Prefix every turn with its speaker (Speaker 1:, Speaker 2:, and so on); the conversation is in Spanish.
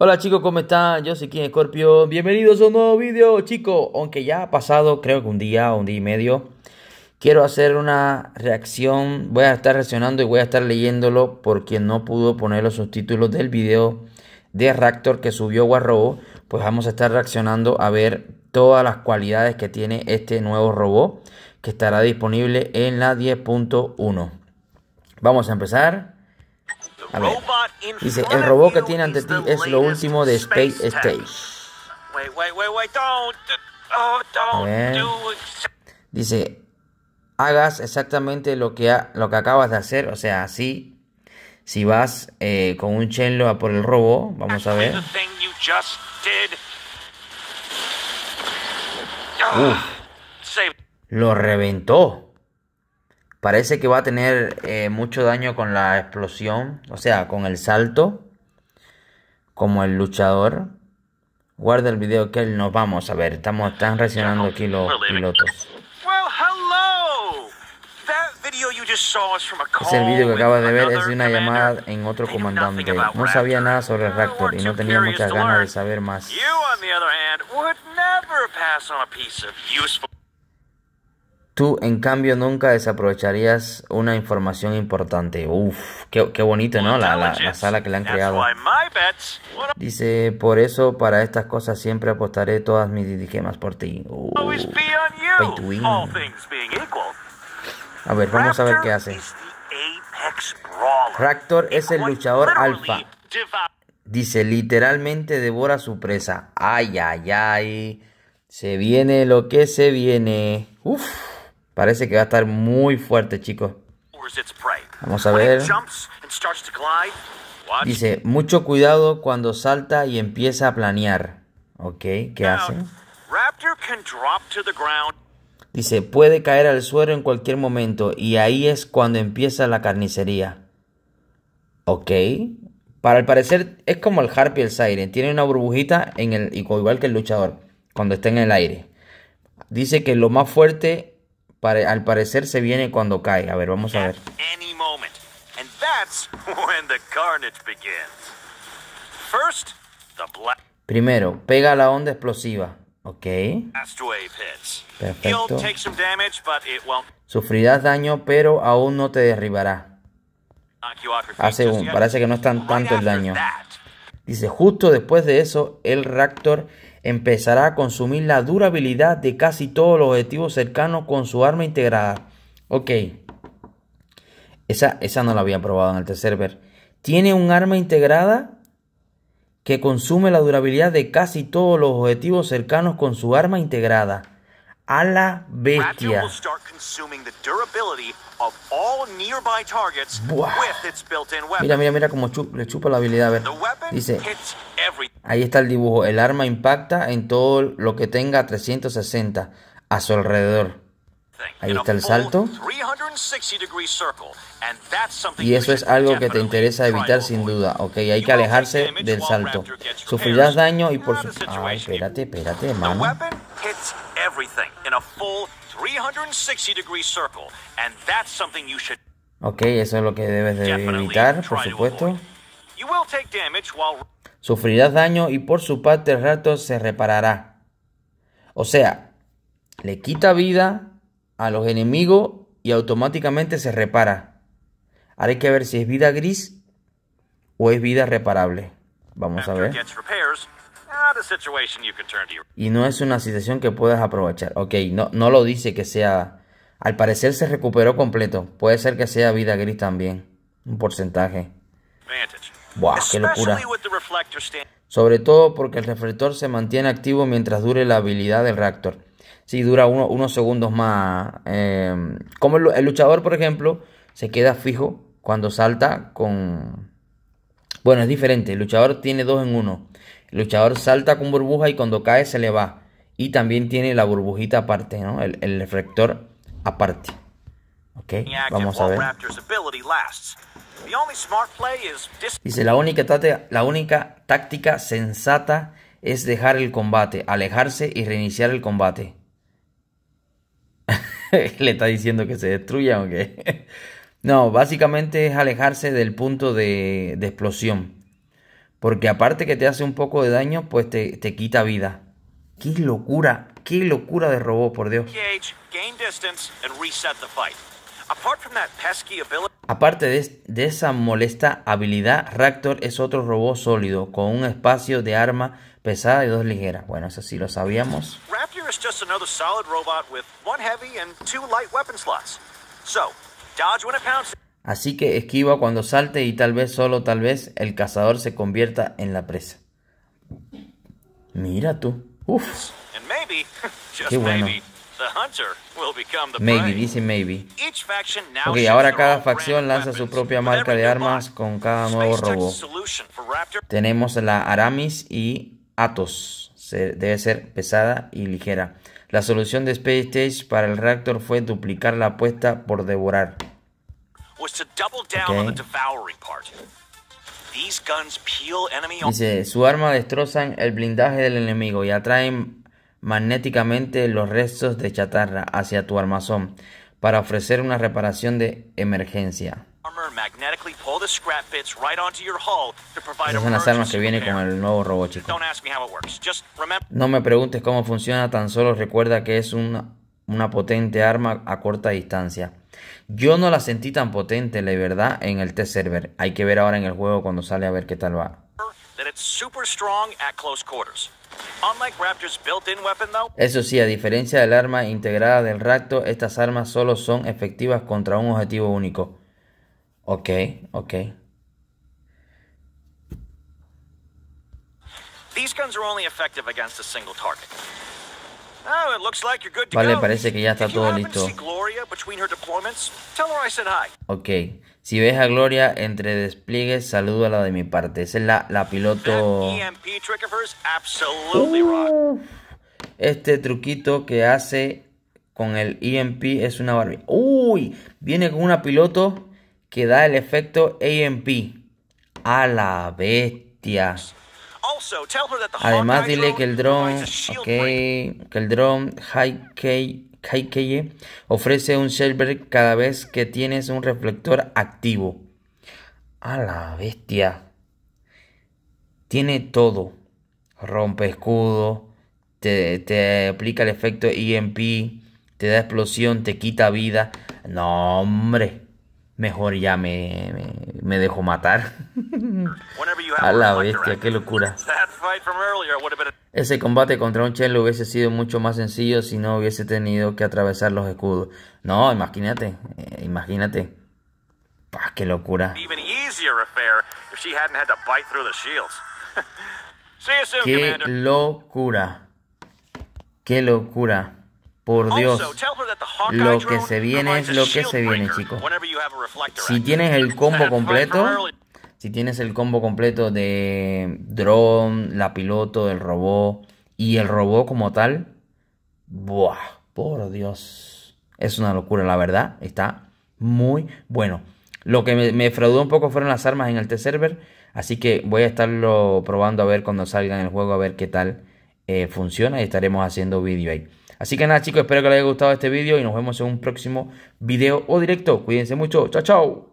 Speaker 1: Hola chicos, ¿cómo están? Yo soy King Scorpio. Bienvenidos a un nuevo video, chicos. Aunque ya ha pasado, creo que un día o un día y medio, quiero hacer una reacción. Voy a estar reaccionando y voy a estar leyéndolo porque no pudo poner los subtítulos del video de Raptor que subió Robo Pues vamos a estar reaccionando a ver todas las cualidades que tiene este nuevo robot que estará disponible en la 10.1. Vamos a empezar. Dice, el robot que tiene ante ti es lo último de Space Stage. Oh, Dice, hagas exactamente lo que, lo que acabas de hacer, o sea, así. Si vas eh, con un chelo a por el robo, vamos a ver. lo reventó. Parece que va a tener eh, mucho daño con la explosión, o sea, con el salto, como el luchador. Guarda el video que nos vamos a ver. Estamos, están reaccionando aquí los pilotos. Es el video que acabas de ver es de una llamada en otro comandante. No sabía nada sobre el Raptor y no tenía muchas ganas de saber más. Tú, en cambio, nunca desaprovecharías una información importante. Uf, qué, bonito, ¿no? La, sala que le han creado. Dice, por eso para estas cosas siempre apostaré todas mis más por ti. Uf, uh, A ver, vamos a ver qué hace. Cractor es el luchador alfa. Dice, literalmente devora su presa. Ay, ay, ay. Se viene lo que se viene. Uf. Parece que va a estar muy fuerte, chicos. Vamos a ver. Dice, mucho cuidado cuando salta y empieza a planear. Ok, ¿qué hace? Dice, puede caer al suelo en cualquier momento y ahí es cuando empieza la carnicería. Ok. Para el parecer es como el Harpy el Siren. Tiene una burbujita en el, igual que el luchador, cuando está en el aire. Dice que lo más fuerte al parecer se viene cuando cae. A ver, vamos a ver. Primero, pega la onda explosiva. Ok. Perfecto. Sufrirás daño, pero aún no te derribará. Hace ah, un, parece que no es tan tanto el daño. Dice, justo después de eso, el Raptor empezará a consumir la durabilidad de casi todos los objetivos cercanos con su arma integrada. Ok. Esa, esa no la había probado en el tercer ver. Tiene un arma integrada que consume la durabilidad de casi todos los objetivos cercanos con su arma integrada. A la bestia. Mira, mira, mira cómo le chupa la habilidad. A ver. Dice, Ahí está el dibujo. El arma impacta en todo lo que tenga 360 a su alrededor. Ahí está el salto. Y eso es algo que te interesa evitar sin duda. Ok, hay que alejarse del salto. Sufrirás daño y por supuesto... Ay, espérate, espérate, mano. Ok, eso es lo que debes de evitar, por supuesto sufrirás daño y por su parte el rato se reparará. O sea, le quita vida a los enemigos y automáticamente se repara. Ahora hay que ver si es vida gris o es vida reparable. Vamos a ver. Ah, y no es una situación que puedas aprovechar. Ok, no, no lo dice que sea... Al parecer se recuperó completo. Puede ser que sea vida gris también. Un porcentaje. Sobre todo porque el reflector se mantiene activo mientras dure la habilidad del reactor. Si dura unos segundos más. Eh, como el, luchador, por ejemplo, se queda fijo cuando salta con... Bueno, es diferente. El luchador tiene dos en uno. El luchador salta con burbuja y cuando cae se le va. Y también tiene la burbujita aparte, ¿no? el reflector aparte vamos a ver. Dice, la única, táctica sensata es dejar el combate, alejarse y reiniciar el combate. Le está diciendo que se destruya o qué. no, básicamente es alejarse del punto de, explosión. Porque aparte que te hace un poco de daño, pues te, te quita vida. ¡Qué locura! ¡Qué locura de robot, por Dios! Aparte de, esa molesta habilidad, Raptor es otro robot sólido con un espacio de arma pesada y dos ligeras. Bueno, eso sí lo sabíamos. Así que esquiva cuando salte y tal vez, solo tal vez, el cazador se convierta en la presa. Mira tú. Uf. Qué bueno. Maybe, dice maybe. Ok, ahora cada facción lanza su propia marca de armas con cada nuevo robo. Tenemos la Aramis y Atos. debe ser pesada y ligera. La solución de Space Stage para el reactor fue duplicar la apuesta por devorar. Dice, su arma destrozan el blindaje del enemigo y atraen magnéticamente los restos de chatarra hacia tu armazón para ofrecer una reparación de emergencia. Esas son las armas que viene con el nuevo robot, chico. No me preguntes cómo funciona, tan solo recuerda que es una, una potente arma a corta distancia. Yo no la sentí tan potente, la verdad, en el test server. Hay que ver ahora en el juego cuando sale a ver qué tal va. Eso sí, a diferencia del arma integrada del Raptor, estas armas solo son efectivas contra un objetivo único. Ok, ok. These guns are only effective against a single target. Oh, vale, parece que ya está todo listo. Ok. Si ves a Gloria entre despliegues, saludo a la de mi parte. Esa es la, la piloto... E este truquito que hace con el EMP es una Barbie. ¡Uy! Viene con una piloto que da el efecto EMP. A la bestia. Además dile que el drone, que el drone Haikeye ofrece un break cada vez que tienes un reflector activo. A la bestia. Tiene todo. Rompe escudo, te, te aplica el efecto EMP, te da explosión, te quita vida. No, hombre. Mejor ya me, me dejo matar. A la bestia, qué locura. Ese combate contra un Chen lo hubiese sido mucho más sencillo si no hubiese tenido que atravesar los escudos. No, imagínate, eh, imagínate. qué locura. Qué locura. Qué locura. Por Dios, lo que se viene es lo que se viene, chicos. Si tienes el combo completo, si tienes el combo completo de drone, la piloto, el robot y el robot como tal, ¡buah! Por Dios. Es una locura, la verdad. Está muy bueno. Lo que me, me fraudó un poco fueron las armas en el T-Server. Así que voy a estarlo probando a ver cuando salga en el juego, a ver qué tal eh, funciona y estaremos haciendo vídeo ahí. Así que nada chicos, espero que les haya gustado este vídeo y nos vemos en un próximo video o directo. Cuídense mucho, chao chao.